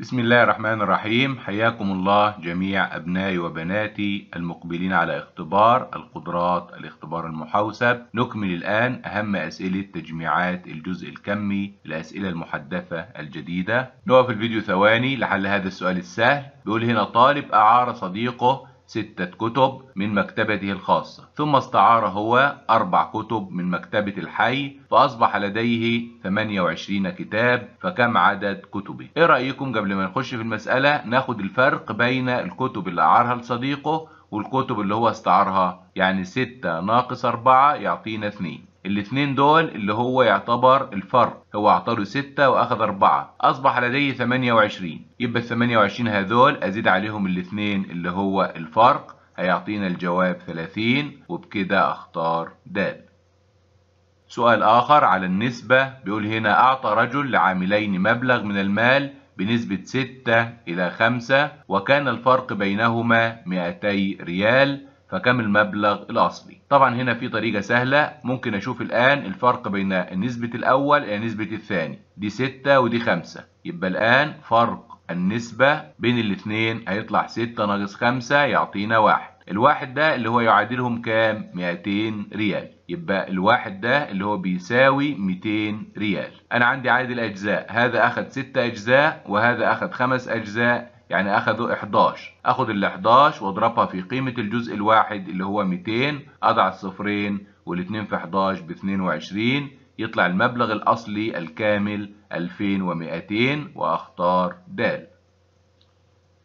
بسم الله الرحمن الرحيم حياكم الله جميع أبنائي وبناتي المقبلين على اختبار القدرات الاختبار المحوسب نكمل الآن أهم أسئلة تجميعات الجزء الكمي الأسئلة المحدثة الجديدة نقف الفيديو ثواني لحل هذا السؤال السهل بيقول هنا طالب أعار صديقه ستة كتب من مكتبته الخاصة ثم استعار هو أربع كتب من مكتبة الحي فأصبح لديه 28 كتاب فكم عدد كتبه إيه رأيكم قبل ما نخش في المسألة ناخد الفرق بين الكتب اللي أعارها لصديقه والكتب اللي هو استعارها يعني ستة ناقص أربعة يعطينا اثنين الاثنين دول اللي هو يعتبر الفرق هو اعطاله 6 واخذ 4 اصبح لديه 28 يبقى ال 28 هذول ازيد عليهم الاثنين اللي هو الفرق هيعطينا الجواب 30 وبكده اختار د سؤال آخر على النسبة بيقول هنا أعطى رجل لعاملين مبلغ من المال بنسبة 6 إلى 5 وكان الفرق بينهما 200 ريال فكم المبلغ الأصلي؟ طبعا هنا في طريقة سهلة ممكن أشوف الآن الفرق بين نسبة الأول إلى نسبة الثاني دي 6 ودي 5 يبقى الآن فرق النسبة بين الاثنين هيطلع 6 ناقص 5 يعطينا واحد الواحد ده اللي هو يعادلهم كام 200 ريال يبقى الواحد ده اللي هو بيساوي 200 ريال انا عندي عدد الاجزاء هذا اخذ 6 اجزاء وهذا اخذ 5 اجزاء يعني اخذوا 11 اخذ ال 11 واضربها في قيمه الجزء الواحد اللي هو 200 اضع الصفرين والاثنين في 11 ب 22 يطلع المبلغ الاصلي الكامل 2200 واختار د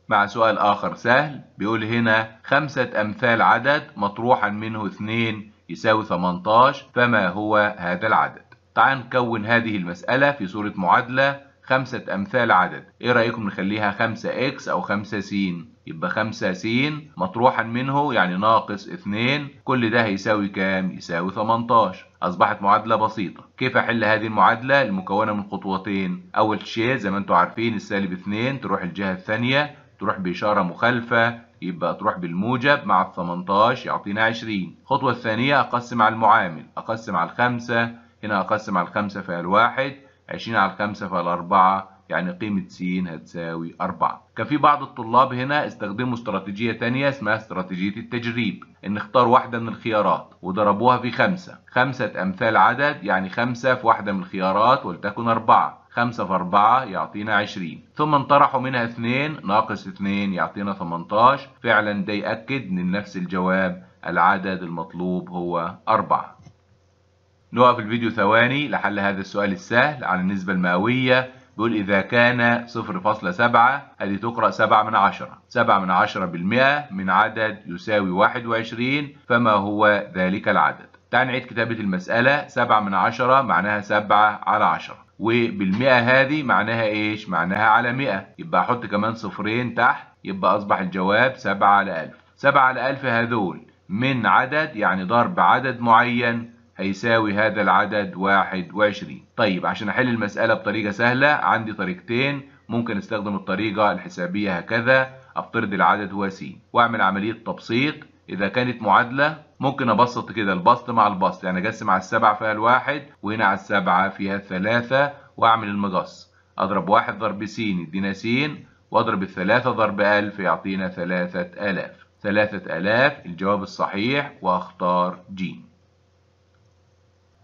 مع سؤال آخر سهل بيقول هنا خمسة أمثال عدد مطروحا منه اثنين يساوي 18 فما هو هذا العدد؟ تعال نكون هذه المسألة في صورة معادلة خمسة أمثال عدد إيه رأيكم نخليها خمسة إكس أو خمسة س يبقى خمسة س مطروحا منه يعني ناقص اثنين كل ده هيساوي كام؟ يساوي 18 أصبحت معادلة بسيطة كيف أحل هذه المعادلة المكونة من خطوتين أول شيء زي ما أنتم عارفين السالب اثنين تروح الجهة الثانية تروح بإشارة مخالفة يبقى تروح بالموجب مع ال 18 يعطينا 20 الخطوة الثانية أقسم على المعامل أقسم على الخمسة هنا أقسم على الخمسة فيها الواحد 20 على 5 فالأربعة يعني قيمة س هتساوي 4 كان في بعض الطلاب هنا استخدموا استراتيجية تانية اسمها استراتيجية التجريب ان اختاروا واحدة من الخيارات وضربوها في خمسة خمسة أمثال عدد يعني خمسة في واحدة من الخيارات ولتكن أربعة خمسة في أربعة يعطينا عشرين ثم انطرحوا منها اثنين ناقص اثنين يعطينا 18 فعلا ده يأكد ان نفس الجواب العدد المطلوب هو أربعة نقف الفيديو ثواني لحل هذا السؤال السهل عن النسبة المئوية بيقول إذا كان 0.7 هذه تقرأ 7 من 10 7 من 10 بالمئة من عدد يساوي 21 فما هو ذلك العدد تعال نعيد كتابة المسألة 7 من 10 معناها 7 على 10 وبالمئة هذه معناها إيش؟ معناها على 100 يبقى أحط كمان صفرين تحت يبقى أصبح الجواب 7 على 1000 7 على 1000 هذول من عدد يعني ضرب عدد معين هيساوي هذا العدد 21 طيب عشان احل المسألة بطريقة سهلة عندي طريقتين ممكن استخدم الطريقة الحسابية هكذا افترض العدد هو س واعمل عملية تبسيط اذا كانت معادلة ممكن ابسط كده البسط مع البسط يعني اقسم على السبعة فيها الواحد وهنا على السبعة فيها الثلاثة واعمل المقص اضرب واحد ضرب س يدينا س واضرب الثلاثة ضرب ألف يعطينا ثلاثة ألاف ثلاثة ألاف الجواب الصحيح واختار ج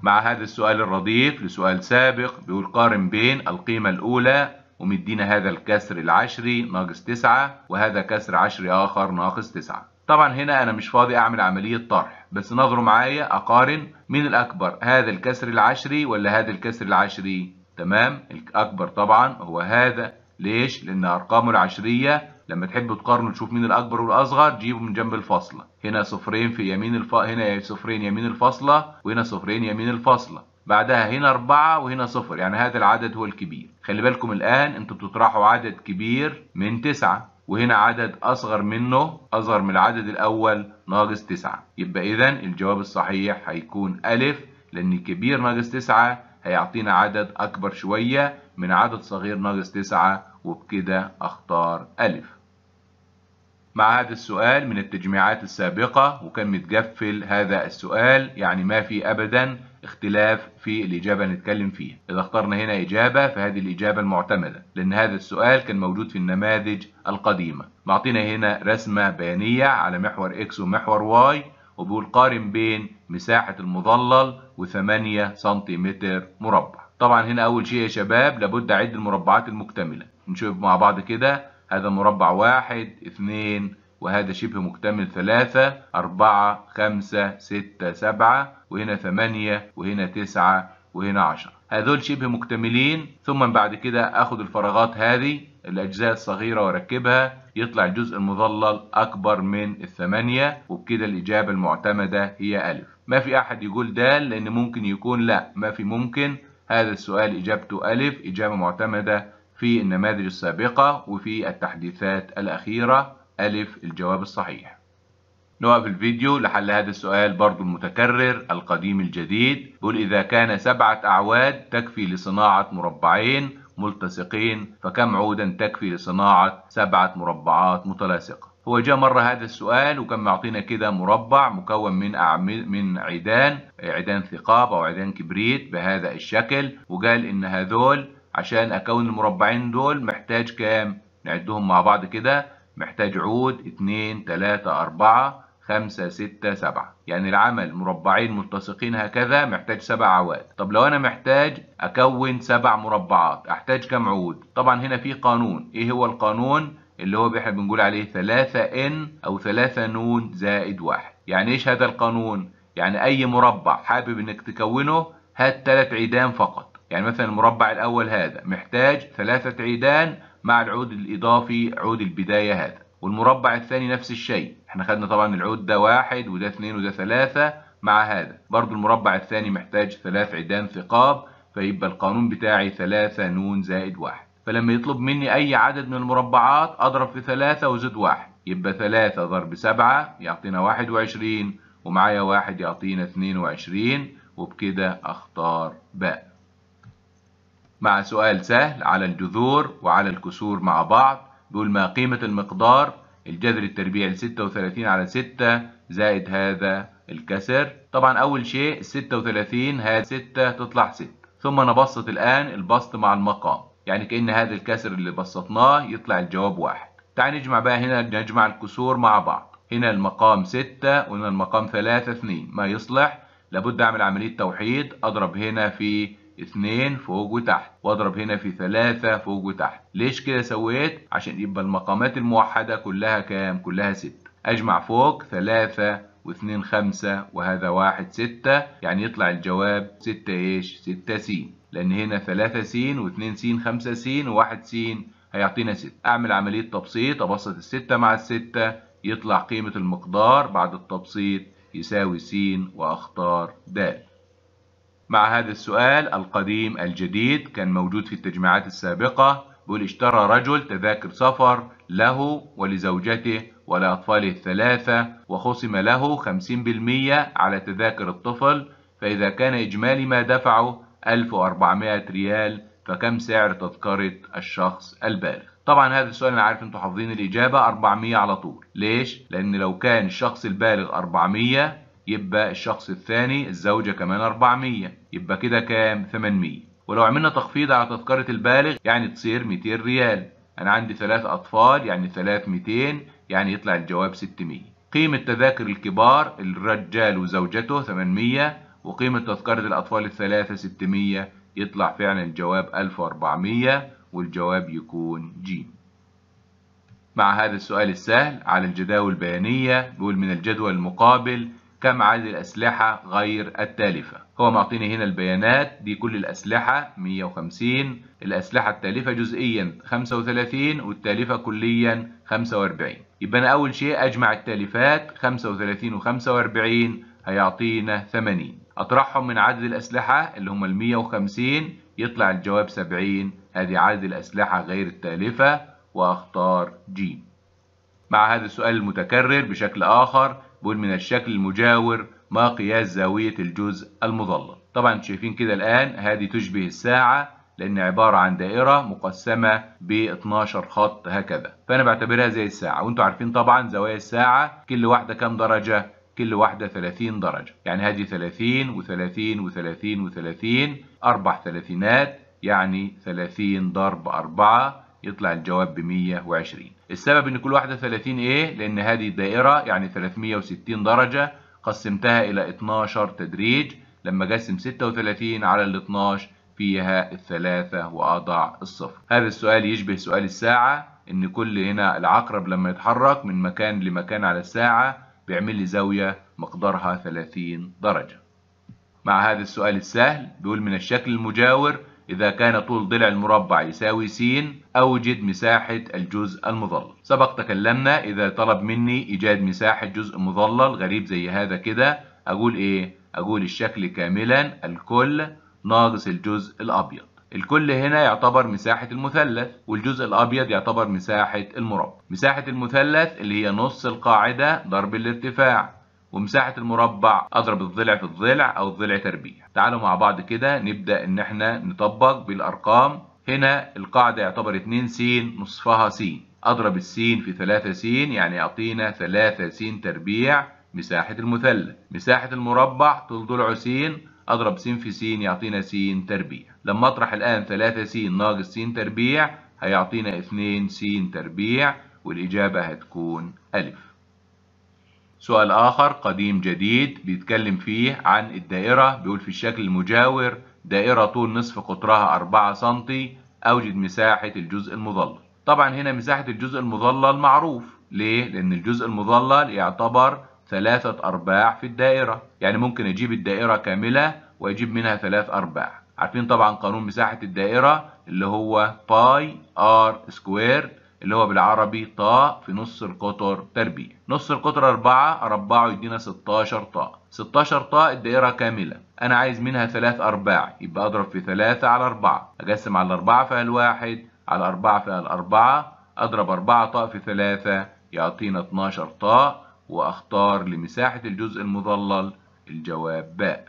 مع هذا السؤال الرديف لسؤال سابق بيقول قارن بين القيمة الأولى ومدينا هذا الكسر العشري ناقص تسعة وهذا كسر عشري آخر ناقص تسعة طبعا هنا أنا مش فاضي أعمل عملية طرح بس نظروا معايا أقارن مين الأكبر هذا الكسر العشري ولا هذا الكسر العشري تمام الأكبر طبعا هو هذا ليش؟ لأن أرقامه العشرية لما تحب تقارن تشوف مين الاكبر والاصغر جيبه من جنب الفاصله هنا صفرين في يمين الف... هنا صفرين يمين الفاصله وهنا صفرين يمين الفاصله بعدها هنا أربعة وهنا صفر يعني هذا العدد هو الكبير خلي بالكم الآن أنتوا بتطرحوا عدد كبير من تسعة وهنا عدد أصغر منه أصغر من العدد الأول ناقص تسعة يبقى إذا الجواب الصحيح هيكون ألف لأن كبير ناقص تسعة هيعطينا عدد أكبر شوية من عدد صغير ناقص تسعة وبكده أختار ألف مع هذا السؤال من التجميعات السابقة وكان متقفل هذا السؤال يعني ما في أبدا اختلاف في الإجابة نتكلم فيها إذا اخترنا هنا إجابة فهذه الإجابة المعتمدة لأن هذا السؤال كان موجود في النماذج القديمة معطينا هنا رسمة بيانية على محور X ومحور Y وبيقول قارن بين مساحة المظلل و8 سنتيمتر مربع طبعا هنا أول شيء يا شباب لابد أعد المربعات المكتملة نشوف مع بعض كده هذا مربع واحد اثنين وهذا شبه مكتمل ثلاثة أربعة خمسة ستة سبعة وهنا ثمانية وهنا تسعة وهنا عشرة هذول شبه مكتملين ثم بعد كده أخذ الفراغات هذه الأجزاء الصغيرة وركبها يطلع الجزء المظلل أكبر من الثمانية وبكده الإجابة المعتمدة هي ألف ما في أحد يقول دال لأن ممكن يكون لا ما في ممكن هذا السؤال إجابته ألف إجابة معتمدة في النماذج السابقة وفي التحديثات الأخيرة ألف الجواب الصحيح نوقف الفيديو لحل هذا السؤال برضو المتكرر القديم الجديد بيقول إذا كان سبعة أعواد تكفي لصناعة مربعين ملتصقين فكم عودا تكفي لصناعة سبعة مربعات متلاصقة هو جاء مرة هذا السؤال وكان معطينا كده مربع مكون من من عيدان عيدان ثقاب أو عيدان كبريت بهذا الشكل وقال إن هذول عشان اكون المربعين دول محتاج كام نعدهم مع بعض كده محتاج عود 2 3 4 5 6 7 يعني العمل مربعين ملتصقين هكذا محتاج سبع عواد طب لو انا محتاج اكون سبع مربعات احتاج كام عود طبعا هنا في قانون ايه هو القانون اللي هو احنا بنقول عليه 3 ان او 3 نون زائد واحد يعني ايش هذا القانون يعني اي مربع حابب انك تكونه هات ثلاث عيدان فقط يعني مثلا المربع الأول هذا محتاج ثلاثة عيدان مع العود الإضافي عود البداية هذا والمربع الثاني نفس الشيء احنا خدنا طبعا العود ده واحد وده اثنين وده ثلاثة مع هذا برضو المربع الثاني محتاج ثلاث عيدان ثقاب فيبقى القانون بتاعي ثلاثة نون زائد واحد فلما يطلب مني أي عدد من المربعات أضرب في ثلاثة وزد واحد يبقى ثلاثة ضرب سبعة يعطينا واحد وعشرين ومعايا واحد يعطينا اثنين وعشرين وبكده أختار باء مع سؤال سهل على الجذور وعلى الكسور مع بعض بيقول ما قيمة المقدار الجذر التربيعي ل 36 على 6 زائد هذا الكسر طبعا أول شيء 36 هذا 6 تطلع 6 ثم نبسط الآن البسط مع المقام يعني كأن هذا الكسر اللي بسطناه يطلع الجواب واحد تعال نجمع بقى هنا نجمع الكسور مع بعض هنا المقام 6 وهنا المقام 3 2 ما يصلح لابد أعمل عملية توحيد أضرب هنا في 2 فوق وتحت واضرب هنا في 3 فوق وتحت ليش كده سويت عشان يبقى المقامات الموحده كلها كام كلها 6 اجمع فوق 3 و2 5 وهذا 1 6 يعني يطلع الجواب 6 ايش 6 س لان هنا 3 س و2 س 5 س و1 س هيعطينا 6 اعمل عمليه تبسيط ابسط الستة مع الستة يطلع قيمه المقدار بعد التبسيط يساوي س واختار د مع هذا السؤال القديم الجديد كان موجود في التجميعات السابقة بيقول اشترى رجل تذاكر سفر له ولزوجته ولأطفاله الثلاثة وخصم له 50% على تذاكر الطفل فإذا كان إجمالي ما دفعه 1400 ريال فكم سعر تذكرة الشخص البالغ؟ طبعا هذا السؤال انا عارف انتوا حافظين الاجابه 400 على طول ليش لان لو كان الشخص البالغ 400 يبقى الشخص الثاني الزوجة كمان 400 يبقى كده كام 800 ولو عملنا تخفيض على تذكرة البالغ يعني تصير 200 ريال أنا عندي ثلاث أطفال يعني 200 يعني يطلع الجواب 600 قيمة تذاكر الكبار الرجال وزوجته 800 وقيمة تذكرة الأطفال الثلاثة 600 يطلع فعلا الجواب 1400 والجواب يكون ج مع هذا السؤال السهل على الجداول البيانية بيقول من الجدول المقابل كم عدد الأسلحة غير التالفة هو معطيني هنا البيانات دي كل الأسلحة 150 الأسلحة التالفة جزئيا 35 والتالفة كليا 45 يبقى أنا أول شيء أجمع التالفات 35 و 45 هيعطينا 80 أطرحهم من عدد الأسلحة اللي هم ال 150 يطلع الجواب 70 هذه عدد الأسلحة غير التالفة وأختار ج مع هذا السؤال المتكرر بشكل آخر بيقول من الشكل المجاور ما قياس زاوية الجزء المظلل طبعا شايفين كده الآن هذه تشبه الساعة لأن عبارة عن دائرة مقسمة ب 12 خط هكذا فأنا بعتبرها زي الساعة وأنتم عارفين طبعا زوايا الساعة كل واحدة كام درجة؟ كل واحدة 30 درجة يعني هذه 30 و30 و30 و30 أربع ثلاثينات يعني 30 ضرب 4 يطلع الجواب ب 120 السبب ان كل واحده 30 ايه لان هذه دائره يعني 360 درجه قسمتها الى 12 تدريج لما اقسم 36 على ال 12 فيها الثلاثة وأضع الصفر هذا السؤال يشبه سؤال الساعة إن كل هنا العقرب لما يتحرك من مكان لمكان على الساعة بيعمل لي زاوية مقدارها 30 درجة مع هذا السؤال السهل بيقول من الشكل المجاور إذا كان طول ضلع المربع يساوي س أوجد مساحة الجزء المظلل سبق تكلمنا إذا طلب مني إيجاد مساحة جزء مظلل غريب زي هذا كده أقول إيه؟ أقول الشكل كاملا الكل ناقص الجزء الأبيض الكل هنا يعتبر مساحة المثلث والجزء الأبيض يعتبر مساحة المربع مساحة المثلث اللي هي نص القاعدة ضرب الارتفاع ومساحة المربع أضرب الضلع في الضلع أو الضلع تربيع تعالوا مع بعض كده نبدأ إن احنا نطبق بالأرقام هنا القاعدة يعتبر 2 س نصفها س أضرب السين في 3 س يعني يعطينا 3 س تربيع مساحة المثلث مساحة المربع طول ضلعه س أضرب س في س يعطينا س تربيع لما أطرح الآن 3 س ناقص س تربيع هيعطينا 2 س تربيع والإجابة هتكون ألف سؤال آخر قديم جديد بيتكلم فيه عن الدائرة بيقول في الشكل المجاور دائرة طول نصف قطرها 4 سم أوجد مساحة الجزء المظلل طبعا هنا مساحة الجزء المظلل معروف ليه؟ لأن الجزء المظلل يعتبر ثلاثة أرباع في الدائرة يعني ممكن أجيب الدائرة كاملة وأجيب منها ثلاث أرباع عارفين طبعا قانون مساحة الدائرة اللي هو باي ار سكوير اللي هو بالعربي طاء في نص القطر تربيع نص القطر 4 اربعه يدينا 16 طاء 16 طاء الدائرة كاملة انا عايز منها 3 ارباع يبقى اضرب في 3 على 4 اقسم على 4 الواحد على 4 الاربعه اضرب 4 طاء في 3 يعطينا 12 طاء واختار لمساحة الجزء المظلل الجواب باء